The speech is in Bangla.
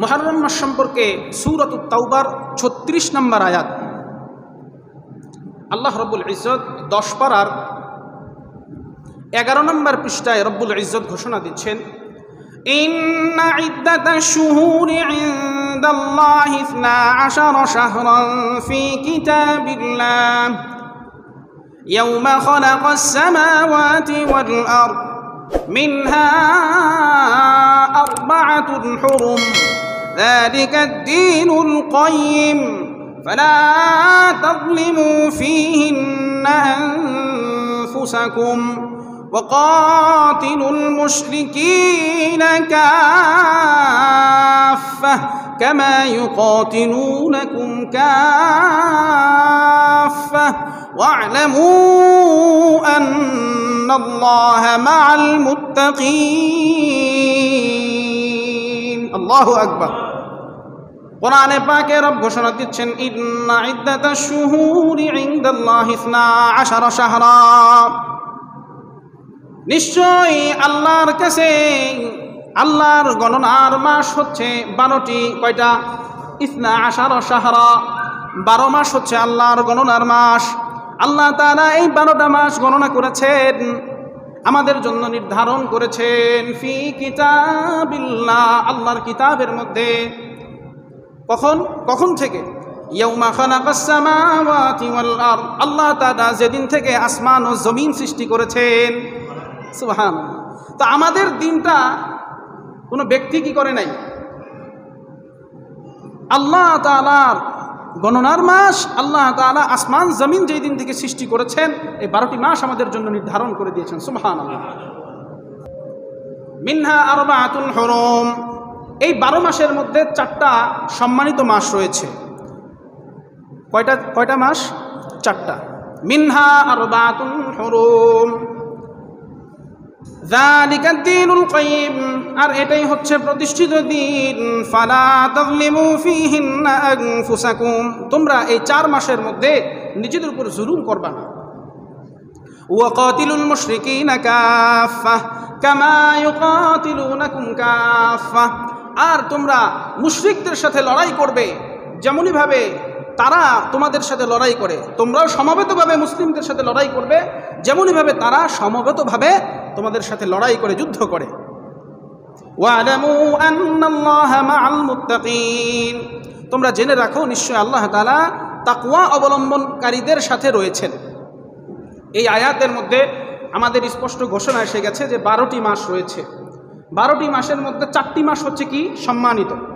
মহরম মাস সম্পর্কে সুরত তাওবার ছত্রিশ নম্বর আয়াত আল্লাহ রব্বুল ইজত দশ পাড়ার এগারো নম্বর পৃষ্ঠায় রব্বুল ইজত ঘোষণা দিচ্ছেন إن عدة الشهور عند الله اثنا عشر شهرا في كتاب الله يوم خلق السماوات والأرض منها أربعة حرم ذلك الدين القيم فلا تظلموا فيهن أنفسكم وقاتلوا المشركين كافة كما يقاتلونكم كافة واعلموا أن الله مع المتقين আল্লাহু আকবার কোরআনে পাকে রব ঘোষণা দিচ্ছেন ইন্না ইদ্দাতা শুহুরি ইনদাল্লাহ ইসনা আশার শাহরা নিশ্চয়ই আল্লাহর কাছে আল্লাহর গণনার মাস হচ্ছে বারোটি কয়টা ইসনা আশার সাহারা বারো মাস হচ্ছে আল্লাহর গণনার মাস আল্লাহ তারা এই বারোটা মাস গণনা করেছেন আমাদের জন্য নির্ধারণ করেছেন ফি কিতাবিল্লাহ আল্লাহর কিতাবের মধ্যে কখন কখন থেকে আল্লাহ তাদা যেদিন থেকে আসমান ও জমিন সৃষ্টি করেছেন সুহান তো আমাদের দিনটা কোনো ব্যক্তি কি করে নাই আল্লাহ তালার গণনার মাস আল্লাহ তালা আসমান জমিন যেই দিন থেকে সৃষ্টি করেছেন এই বারোটি মাস আমাদের জন্য নির্ধারণ করে দিয়েছেন সুমহান মিনহা আরবা আতুল হরম এই বারো মাসের মধ্যে চারটা সম্মানিত মাস রয়েছে কয়টা কয়টা মাস চারটা মিনহা আরবা আতুল হরম আর এটাই হচ্ছে প্রতিষ্ঠিত দিন ফালাকুম তোমরা এই চার মাসের মধ্যে নিজেদের উপর জুলুম করবা না ওয়াকাতিলুল মুশরিকিনা কাফা কামা ইউকাতিলুনাকুম কাফা আর তোমরা মুশরিকদের সাথে লড়াই করবে যেমনইভাবে তারা তোমাদের সাথে লড়াই করে তোমরাও সমবেতভাবে মুসলিমদের সাথে লড়াই করবে যেমনইভাবে তারা সমবেতভাবে তোমাদের সাথে লড়াই করে যুদ্ধ করে তোমরা জেনে রাখো নিশ্চয় আল্লাহ তালা তাকুয়া অবলম্বনকারীদের সাথে রয়েছেন এই আয়াতের মধ্যে আমাদের স্পষ্ট ঘোষণা এসে গেছে যে বারোটি মাস রয়েছে বারোটি মাসের মধ্যে চারটি মাস হচ্ছে কি সম্মানিত